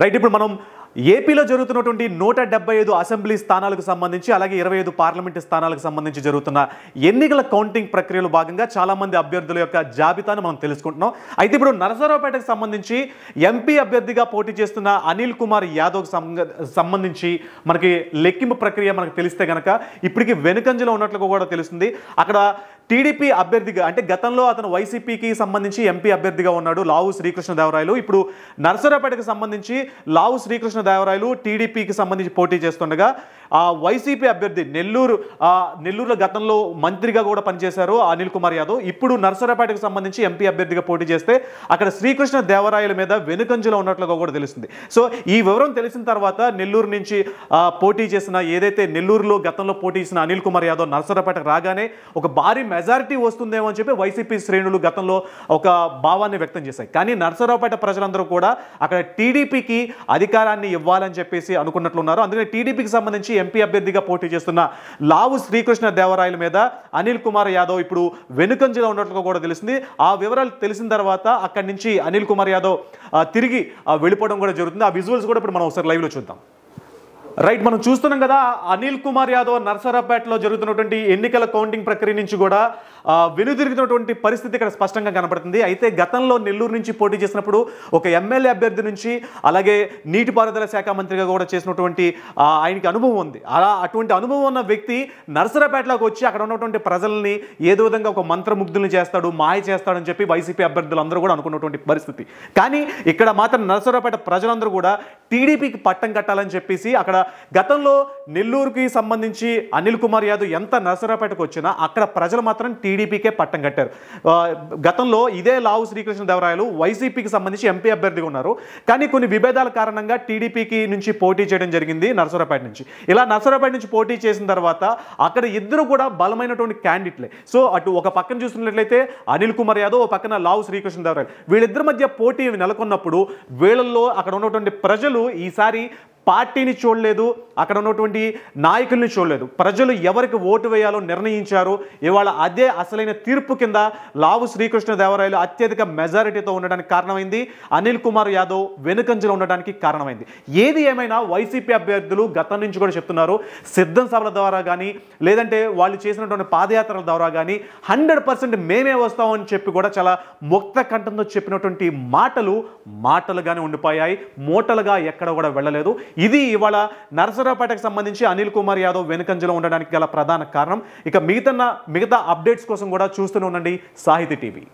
right ఇప్పుడు మనం ఏపీలో జరుగుతున్నటువంటి నూట డెబ్బై ఐదు అసెంబ్లీ స్థానాలకు సంబంధించి అలాగే ఇరవై ఐదు పార్లమెంట్ స్థానాలకు సంబంధించి జరుగుతున్న ఎన్నికల కౌంటింగ్ ప్రక్రియలో భాగంగా చాలామంది అభ్యర్థుల యొక్క జాబితాను మనం తెలుసుకుంటున్నాం అయితే ఇప్పుడు నరసరావుపేటకు సంబంధించి ఎంపీ అభ్యర్థిగా పోటీ చేస్తున్న అనిల్ కుమార్ యాదవ్కి సంబంధించి మనకి లెక్కింపు ప్రక్రియ మనకు తెలిస్తే కనుక ఇప్పటికీ వెనుకంజలో ఉన్నట్లుగా కూడా తెలుస్తుంది అక్కడ టీడీపీ అభ్యర్థిగా అంటే గతంలో అతను వైసీపీకి సంబంధించి ఎంపీ అభ్యర్థిగా ఉన్నాడు లావు శ్రీకృష్ణదేవరాయలు ఇప్పుడు నర్సరాపేటకు సంబంధించి లావు శ్రీకృష్ణదేవరాయలు టీడీపీకి సంబంధించి పోటీ చేస్తుండగా ఆ వైసీపీ అభ్యర్థి నెల్లూరు నెల్లూరులో గతంలో మంత్రిగా కూడా పనిచేశారు అనిల్ కుమార్ యాదవ్ ఇప్పుడు నర్సరాపేటకు సంబంధించి ఎంపీ అభ్యర్థిగా పోటీ చేస్తే అక్కడ శ్రీకృష్ణ దేవరాయల మీద వెనుకంజలో ఉన్నట్లుగా కూడా తెలుస్తుంది సో ఈ వివరం తెలిసిన తర్వాత నెల్లూరు నుంచి పోటీ చేసిన ఏదైతే నెల్లూరులో గతంలో పోటీ చేసిన అనిల్ కుమార్ యాదవ్ నర్సరాపేటకు రాగానే ఒక భారీ మెజారిటీ వస్తుందేమో అని చెప్పి వైసీపీ శ్రేణులు గతంలో ఒక భావాన్ని వ్యక్తం చేశాయి కానీ నర్సరావుపేట ప్రజలందరూ కూడా అక్కడ టీడీపీకి అధికారాన్ని ఇవ్వాలని చెప్పేసి అనుకున్నట్లున్నారు అందుకని టీడీపీకి సంబంధించి ఎంపీ అభ్యర్థిగా పోటీ చేస్తున్న లావు శ్రీకృష్ణ దేవరాయల మీద అనిల్ కుమార్ యాదవ్ ఇప్పుడు వెనుకంజలో ఉన్నట్లుగా కూడా తెలిసింది ఆ వివరాలు తెలిసిన తర్వాత అక్కడి నుంచి అనిల్ కుమార్ యాదవ్ తిరిగి వెళ్ళిపోవడం కూడా జరుగుతుంది ఆ విజువల్స్ కూడా ఇప్పుడు మనం ఒకసారి లైవ్లో చూద్దాం రైట్ మనం చూస్తున్నాం కదా అనిల్ కుమార్ యాదవ్ నర్సరాపేటలో జరుగుతున్నటువంటి ఎన్నికల కౌంటింగ్ ప్రక్రియ నుంచి కూడా వెనుదిరుగుతున్నటువంటి పరిస్థితి ఇక్కడ స్పష్టంగా కనపడుతుంది అయితే గతంలో నెల్లూరు నుంచి పోటీ చేసినప్పుడు ఒక ఎమ్మెల్యే అభ్యర్థి నుంచి అలాగే నీటిపారుదల శాఖ మంత్రిగా కూడా చేసినటువంటి ఆయనకి అనుభవం ఉంది అలా అటువంటి అనుభవం ఉన్న వ్యక్తి నర్సరాపేటలోకి వచ్చి అక్కడ ఉన్నటువంటి ప్రజల్ని ఏదో విధంగా ఒక మంత్రముగ్ధుల్ని చేస్తాడు మాయ చేస్తాడని చెప్పి వైసీపీ అందరూ కూడా అనుకున్నటువంటి పరిస్థితి కానీ ఇక్కడ మాత్రం నర్సరాపేట ప్రజలందరూ కూడా టీడీపీకి పట్టం కట్టాలని చెప్పేసి అక్కడ గతంలో నెల్లూరుకి సంబంధించి అనిల్ కుమార్ యాదవ్ ఎంత నరసరాపేటకు వచ్చినా అక్కడ ప్రజలు మాత్రం టీడీపీకే పట్టం కట్టారు గతంలో ఇదే లావు శ్రీకృష్ణ దేవరాయలు వైసీపీకి సంబంధించి ఎంపీ అభ్యర్థిగా ఉన్నారు కానీ కొన్ని విభేదాల కారణంగా టీడీపీకి నుంచి పోటీ చేయడం జరిగింది నరసరాపేట నుంచి ఇలా నరసరాపేట నుంచి పోటీ చేసిన తర్వాత అక్కడ ఇద్దరు కూడా బలమైనటువంటి క్యాండిడేట్లే సో అటు ఒక పక్కన చూసినట్లయితే అనిల్ కుమార్ యాదవ్ ఒక పక్కన లావు శ్రీకృష్ణ దేవరాయలు వీళ్ళిద్దరి మధ్య పోటీ నెలకొన్నప్పుడు వీళ్ళల్లో అక్కడ ఉన్నటువంటి ప్రజలు ఈసారి పార్టీని చూడలేదు అక్కడ ఉన్నటువంటి నాయకుల్ని చూడలేదు ప్రజలు ఎవరికి ఓటు వేయాలో నిర్ణయించారు ఇవాళ అదే అసలైన తీర్పు కింద లావు శ్రీకృష్ణ దేవరాయలు అత్యధిక మెజారిటీతో ఉండడానికి కారణమైంది అనిల్ కుమార్ యాదవ్ వెనుకంజలో ఉండడానికి కారణమైంది ఏది ఏమైనా వైసీపీ అభ్యర్థులు గతం నుంచి కూడా చెప్తున్నారు సిద్ధం సభల ద్వారా కానీ లేదంటే వాళ్ళు చేసినటువంటి పాదయాత్రల ద్వారా కానీ హండ్రెడ్ పర్సెంట్ మేమే వస్తామని చెప్పి కూడా చాలా ముక్త కంఠంతో చెప్పినటువంటి మాటలు మాటలుగానే ఉండిపోయాయి మూటలుగా ఎక్కడ కూడా వెళ్ళలేదు ఇది ఇవాళ నరసరావుపేటకు సంబంధించి అనిల్ కుమార్ యాదవ్ వెనుకంజలో ఉండడానికి గల ప్రధాన కారణం ఇక మిగతా మిగతా అప్డేట్స్ కోసం కూడా చూస్తూనే ఉండండి సాహితీ టీవీ